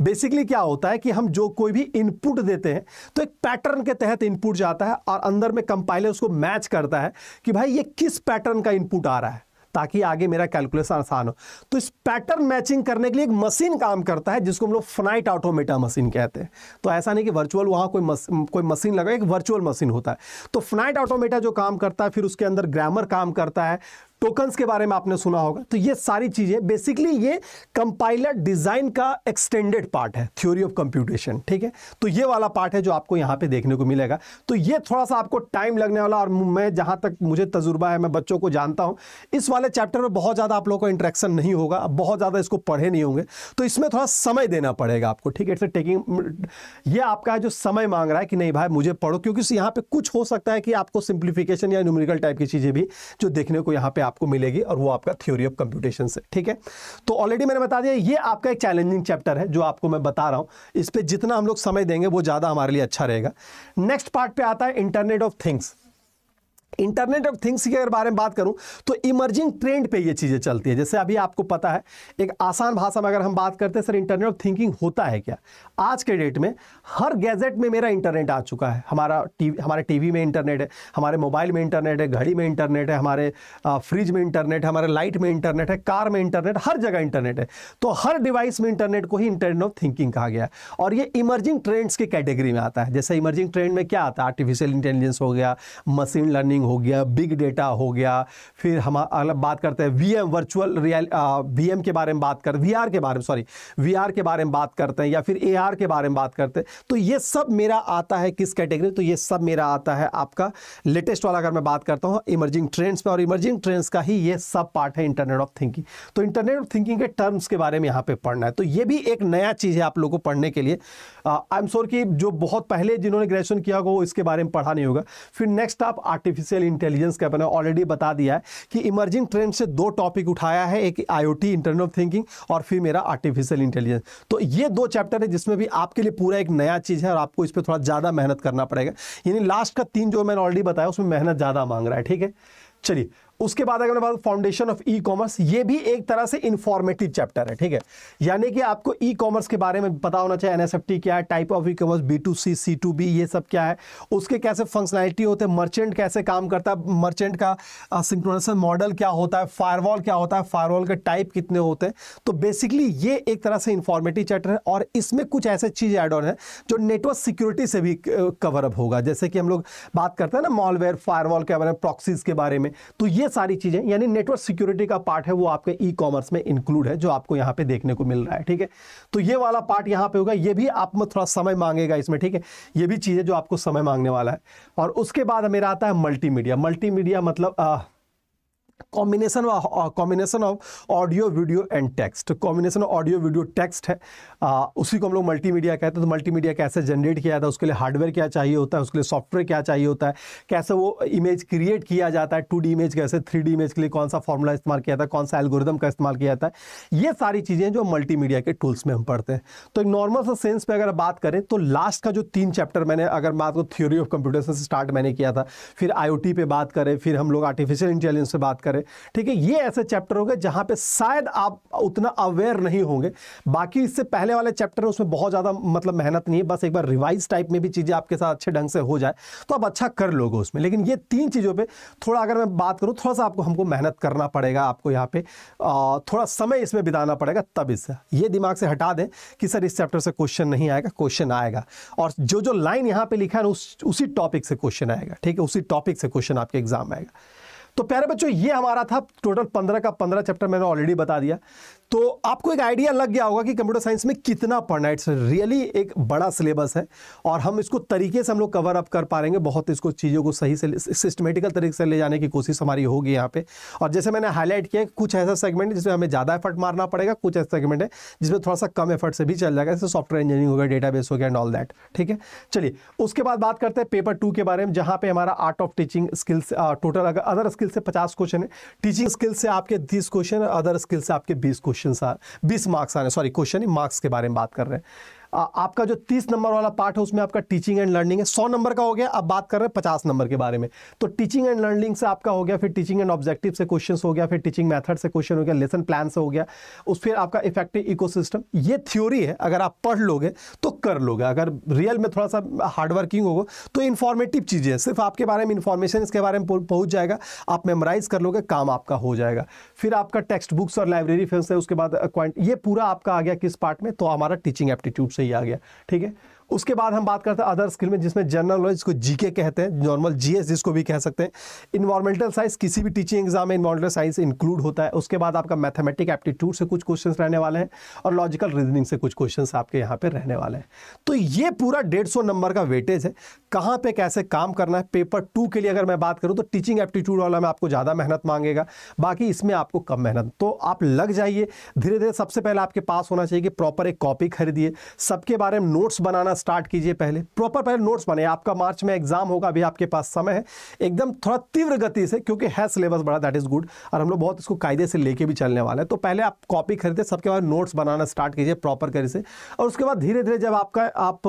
A: बेसिकली क्या होता है कि हम जो कोई भी इनपुट देते हैं तो एक पैटर्न के तहत इनपुट जाता है और अंदर में कंपाइलर उसको मैच करता है कि भाई ये किस पैटर्न का इनपुट आ रहा है ताकि आगे मेरा कैलकुलेशन आसान हो तो इस पैटर्न मैचिंग करने के लिए एक मशीन काम करता है जिसको हम लोग फ्नाइट ऑटोमेटा मशीन कहते हैं तो ऐसा नहीं कि वर्चुअल वहाँ कोई मस, कोई मशीन लगा एक वर्चुअल मशीन होता है तो फ्नाइट ऑटोमेटा जो काम करता है फिर उसके अंदर ग्रामर काम करता है टोकन्स के बारे में आपने सुना होगा तो ये सारी चीज़ें बेसिकली ये कंपाइलर डिज़ाइन का एक्सटेंडेड पार्ट है थ्योरी ऑफ कंप्यूटेशन ठीक है तो ये वाला पार्ट है जो आपको यहाँ पे देखने को मिलेगा तो ये थोड़ा सा आपको टाइम लगने वाला और मैं जहाँ तक मुझे तजुर्बा है मैं बच्चों को जानता हूँ इस वाले चैप्टर में बहुत ज़्यादा आप लोगों का इंट्रैक्शन नहीं होगा बहुत ज़्यादा इसको पढ़े नहीं होंगे तो इसमें थोड़ा समय देना पड़ेगा आपको ठीक है इट्स टेकिंग ये आपका जो समय मांग रहा है कि नहीं भाई मुझे पढ़ो क्योंकि यहाँ पर कुछ हो सकता है कि आपको सिंप्लीफिकेशन या न्यूमेरिकल टाइप की चीज़ें भी जो देखने को यहाँ पे आपको मिलेगी और वो आपका थ्योरी ऑफ कंप्यूटेशन से ठीक है तो ऑलरेडी मैंने बता दिया ये आपका एक चैलेंजिंग चैप्टर है जो आपको मैं बता रहा हूँ इस पर जितना हम लोग समय देंगे वो ज़्यादा हमारे लिए अच्छा रहेगा नेक्स्ट पार्ट पर आता है internet of things internet of things की अगर बारे में बात करूं तो इमर्जिंग ट्रेंड पे ये चीज़ें चलती है जैसे अभी आपको पता है एक आसान भाषा में अगर हम बात करते हैं सर इंटरनेट ऑफ थिंकिंग होता है क्या आज के डेट में हर गैजेट में मेरा इंटरनेट आ चुका है हमारा टीवी हमारे टीवी में इंटरनेट है हमारे मोबाइल में इंटरनेट है घड़ी में इंटरनेट है हमारे फ्रिज में इंटरनेट है हमारे लाइट में इंटरनेट है कार में इंटरनेट हर जगह इंटरनेट है तो हर डिवाइस में इंटरनेट को ही इंटरनेट ऑफ थिंकिंग कहा गया है और ये इमर्जिंग ट्रेंड्स के कैटेगरी में आता है जैसे इमर्जिंग ट्रेंड में क्या आता है आर्टिफिशियल इंटेलिजेंस हो गया मशीन लर्निंग मॉडलिंग हो गया बिग डेटा हो गया फिर हम अलग बात करते हैं वी वर्चुअल रियल वी के बारे में बात कर वी के बारे में सॉरी वी के बारे में बात करते हैं या फिर ए के बारे में बात करते हैं तो ये सब मेरा आता है किस कैटेगरी तो ये सब मेरा आता है आपका लेटेस्ट वाला अगर मैं बात करता हूँ इमर्जिंग ट्रेंड्स में और इमर्जिंग ट्रेंड्स का ही ये सब पार्ट है इंटरनेट ऑफ थिंकिंग तो इंटरनेट ऑफ थिंकिंग के टर्म्स के बारे में यहाँ पे पढ़ना है तो ये भी एक नया चीज़ है आप लोगों को पढ़ने के लिए आई एम श्योर कि जो बहुत पहले जिन्होंने ग्रेजुएशन किया होगा वो इसके बारे में पढ़ा नहीं होगा फिर नेक्स्ट आप आर्टिफिशियल आर्टिफिशियल इंटेलिजेंस के अपने ऑलरेडी बता दिया है कि इमर्जिंग ट्रेंड से दो टॉपिक उठाया है एक आईओटी इंटरनल थिंकिंग और फिर मेरा आर्टिफिशियल इंटेलिजेंस तो ये दो चैप्टर है जिसमें भी आपके लिए पूरा एक नया चीज़ है और आपको इस पर थोड़ा ज़्यादा मेहनत करना पड़ेगा यानी लास्ट का तीन जो मैंने ऑलरेडी बताया उसमें मेहनत ज़्यादा मांग रहा है ठीक है चलिए उसके बाद अगर बात फाउंडेशन ऑफ ई कॉमर्स ये भी एक तरह से इन्फॉर्मेटिव चैप्टर है ठीक है यानी कि आपको ई e कॉमर्स के बारे में पता होना चाहिए एनएसएफटी क्या है type of e commerce B to C C to B ये सब क्या है उसके कैसे फंक्शनैलिटी होते हैं मर्चेंट कैसे काम करता है मर्चेंट का सिंक्रोनेशन मॉडल क्या होता है फायरवॉल क्या होता है फायरवॉल के टाइप कितने होते हैं तो बेसिकली ये एक तरह से इंफॉर्मेटिव चैप्टर है और इसमें कुछ ऐसे चीज़ एड ऑन है जो नेटवर्क सिक्योरिटी से भी कवरअप होगा जैसे कि हम लोग बात करते हैं ना मॉलवेयर फायरवॉल के बारे में प्रॉक्सीज के बारे में तो ये सारी चीज़ें यानी नेटवर्क सिक्योरिटी का पार्ट है वो आपके ई कॉमर्स में इंक्लूड है जो आपको यहाँ पे देखने को मिल रहा है ठीक है तो ये वाला पार्ट यहाँ पे होगा ये भी आप में थोड़ा समय मांगेगा इसमें ठीक है ये भी चीज़ है जो आपको समय मांगने वाला है और उसके बाद मेरा आता है मल्टीमीडिया मल्टीमीडिया मतलब combination combination of audio video and text combination of audio video text है आ, uh, उसी को हम लोग मल्टीमीडिया कहते हैं तो मल्टीमीडिया कैसे जनरेट किया जाता है उसके लिए हार्डवेयर क्या चाहिए होता है उसके लिए सॉफ्टवेयर क्या चाहिए होता है कैसे वो इमेज क्रिएट किया जाता है टू इमेज कैसे थ्री इमेज के लिए कौन सा फॉर्मूला इस्तेमाल किया जाता है कौन सा एलगोरिदम का इस्तेमाल किया जाता है ये सारी चीज़ें जो मल्टी के टूल्स में हम पढ़ते हैं तो एक नॉर्मल सा सेंस में अगर बात करें तो लास्ट का जो तीन चैप्टर मैंने अगर बात को थ्योरी ऑफ कंप्यूटर से स्टार्ट मैंने किया था फिर आई पे बात करें फिर हम लोग आर्टिफिशियल इंटेलिजेंस से बात करें करें ठीक है ये ऐसे चैप्टर होंगे जहां पे शायद आप उतना अवेयर नहीं होंगे बाकी इससे पहले वाले चैप्टर उसमें बहुत ज़्यादा मतलब मेहनत नहीं है बस एक बार रिवाइज टाइप में भी चीज़ें आपके साथ अच्छे ढंग से हो जाए तो आप अच्छा कर लोगे उसमें लेकिन ये तीन चीज़ों पर थोड़ा अगर मैं बात करूँ थोड़ा सा आपको हमको मेहनत करना पड़ेगा आपको यहाँ पे थोड़ा समय इसमें बिताना पड़ेगा तब इससे ये दिमाग से हटा दें कि सर इस चैप्टर से क्वेश्चन नहीं आएगा क्वेश्चन आएगा और जो जो लाइन यहाँ पे लिखा है ना उस उसी टॉपिक से क्वेश्चन आएगा ठीक है उसी टॉपिक से क्वेश्चन आपके एग्जाम आएगा तो प्यारे बच्चों ये हमारा था टोटल पंद्रह का पंद्रह चैप्टर मैंने ऑलरेडी बता दिया तो आपको एक आइडिया लग गया होगा कि कंप्यूटर साइंस में कितना पढ़ना है इट्स रियली एक बड़ा सिलेबस है और हम इसको तरीके से हम लोग कवर अप कर पा रहेंगे बहुत इसको चीज़ों को सही से सिस्टमेटिकल तरीके से ले जाने की कोशिश हमारी होगी यहाँ पे और जैसे मैंने हाईलाइट किया है कुछ ऐसा सेगमेंट जिसमें हमें ज़्यादा एफर्ट मारना पड़ेगा कुछ ऐसा सेगमेंट है जिसमें थोड़ा सा कम एफर्ट से भी चल जाएगा जैसे सॉफ्टवेयर इंजीनियरिंग हो गया डेटा बेस हो गया एंड ऑल दैट ठीक है चलिए उसके बाद बात करते हैं पेपर टू के बारे में जहाँ पर हमारा art of teaching skills total अगर अदर स्किल्स से पचास क्वेश्चन है टीचिंग स्किल्स से आपके तीस क्वेश्चन अदर स्किल से आपके बीस क्वेश्चन क्वेश्चन बीस मार्क्स आने सॉरी क्वेश्चन मार्क्स के बारे में बात कर रहे हैं आपका जो तीस नंबर वाला पार्ट है उसमें आपका टीचिंग एंड लर्निंग है सौ नंबर का हो गया अब बात कर रहे हैं पचास नंबर के बारे में तो टीचिंग एंड लर्निंग से आपका हो गया फिर टीचिंग एंड ऑब्जेक्टिव से क्वेश्चन हो गया फिर टीचिंग मैथड से क्वेश्चन हो गया लेसन प्लान से हो गया उस फिर आपका इफेक्टिव इको ये थ्योरी है अगर आप पढ़ लोगे तो कर लोगे अगर रियल में थोड़ा सा हार्डवर्किंग होगा तो इन्फॉर्मेटिव चीज़ें सिर्फ आपके बारे में इन्फॉर्मेशन इसके बारे में पहुँच जाएगा आप मेमोराइज कर लोगे काम आपका हो जाएगा फिर आपका टेक्स्ट बुक्स और लाइब्रेरी फिल्म है उसके बाद uh, ये पूरा आपका आ गया किस पार्ट में तो हमारा टीचिंग एप्टीट्यूड सही आ गया ठीक है उसके बाद हम बात करते हैं अदर स्किल में जिसमें जनरल नॉलेज को जीके कहते हैं नॉर्मल जीएस जिसको भी कह सकते हैं इन्वायरमेंटल साइंस किसी भी टीचिंग एग्जाम में इन्वायरमेंटल साइंस इंक्लूड होता है उसके बाद आपका मैथमेटिक एप्टीट्यूड से कुछ क्वेश्चन रहने वाले हैं और लॉजिकल रीजनिंग से कुछ क्वेश्चन आपके यहाँ पर रहने वाले हैं तो ये पूरा डेढ़ नंबर का वेटेज है कहाँ पर कैसे काम करना है पेपर टू के लिए अगर मैं बात करूँ तो टीचिंग एप्टीट्यूड वाला में आपको ज़्यादा मेहनत मांगेगा बाकी इसमें आपको कम मेहनत तो आप लग जाइए धीरे धीरे सबसे पहले आपके पास होना चाहिए कि प्रॉपर एक कॉपी खरीदिए सबके बारे में नोट्स बनाना स्टार्ट कीजिए पहले प्रॉपर पहले नोट्स बनाइए आपका मार्च में एग्जाम होगा अभी आपके पास समय है एकदम थोड़ा तीव्र गति से क्योंकि है सिलेबस बड़ा दैट इज़ गुड और हम लोग बहुत इसको कायदे से लेके भी चलने वाले हैं तो पहले आप कॉपी खरीदे सबके बाद नोट्स बनाना स्टार्ट कीजिए प्रॉपर करी से और उसके बाद धीरे धीरे जब आपका आप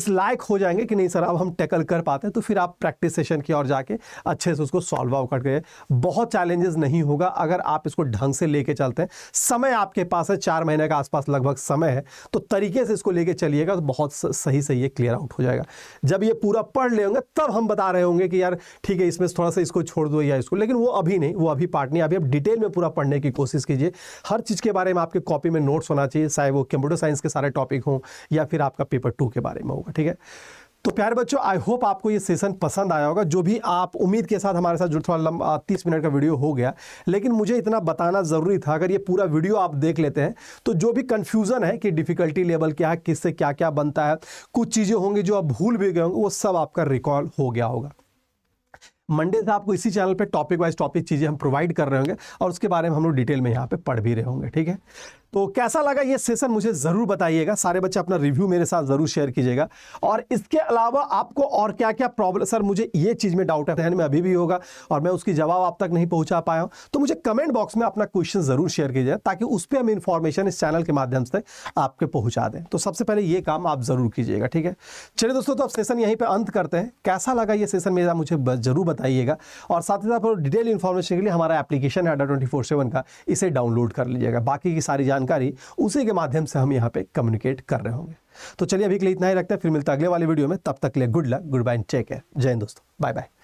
A: इस लायक हो जाएंगे कि नहीं सर अब हम टैकल कर पाते हैं तो फिर आप प्रैक्टिस सेशन की ओर जाके अच्छे से उसको सॉल्व आउट करके बहुत चैलेंजेस नहीं होगा अगर आप इसको ढंग से लेके चलते हैं समय आपके पास है चार महीने के आसपास लगभग समय है तो तरीके से इसको लेके चलिएगा तो बहुत सही सही से ये क्लियर आउट हो जाएगा जब ये पूरा पढ़ ले होंगे तब हम बता रहे होंगे कि यार ठीक है इसमें थोड़ा सा इसको छोड़ दो या इसको लेकिन वो अभी नहीं वो अभी पार्ट नहीं अभी आप डिटेल में पूरा पढ़ने की कोशिश कीजिए हर चीज़ के बारे में आपके कॉपी में नोट्स होना चाहिए चाहे वो कंप्यूटर साइंस के सारे टॉपिक हों या फिर आपका पेपर टू के बारे में होगा ठीक है तो प्यारे बच्चों आई होप आपको ये सेशन पसंद आया होगा जो भी आप उम्मीद के साथ हमारे साथ जुड़ थोड़ा लंबा तीस मिनट का वीडियो हो गया लेकिन मुझे इतना बताना ज़रूरी था अगर ये पूरा वीडियो आप देख लेते हैं तो जो भी कन्फ्यूज़न है कि डिफ़िकल्टी लेवल क्या है किससे क्या क्या बनता है कुछ चीज़ें होंगी जो आप भूल भी गए होंगे वो सब आपका रिकॉर्ड हो गया होगा मंडे से आपको इसी चैनल पे टॉपिक वाइज टॉपिक चीज़ें हम प्रोवाइड कर रहे होंगे और उसके बारे में हम लोग डिटेल में यहाँ पे पढ़ भी रहे होंगे ठीक है तो कैसा लगा ये सेशन मुझे ज़रूर बताइएगा सारे बच्चे अपना रिव्यू मेरे साथ ज़रूर शेयर कीजिएगा और इसके अलावा आपको और क्या क्या प्रॉब्लम सर मुझे ये चीज़ में डाउट है में अभी भी होगा और मैं उसकी जवाब आप तक नहीं पहुंचा पाया हूँ तो मुझे कमेंट बॉक्स में अपना क्वेश्चन ज़रूर शेयर कीजिए ताकि उस पर हम इन्फॉर्मेशन इस चैनल के माध्यम से आपके पहुंचा दें तो सबसे पहले ये काम आप ज़रूर कीजिएगा ठीक है चलिए दोस्तों तो अब सेशन यहीं पर अंत करते हैं कैसा लगा ये सेशन मेरा मुझे ज़रूर बताइएगा और साथ ही साथ डिटेल इन्फॉर्मेशन के लिए हमारा एप्लीकेशन है अड्डा ट्वेंटी का इसे डाउनलोड कर लीजिएगा बाकी की सारी जानकारी उसी के माध्यम से हम यहाँ पे कम्युनिकेट कर रहे होंगे तो चलिए अभी के लिए इतना ही रखते हैं फिर मिलता है अगले वाले वीडियो में तब तक के लिए good luck good bye take care जय हिंद दोस्तों बाय बाय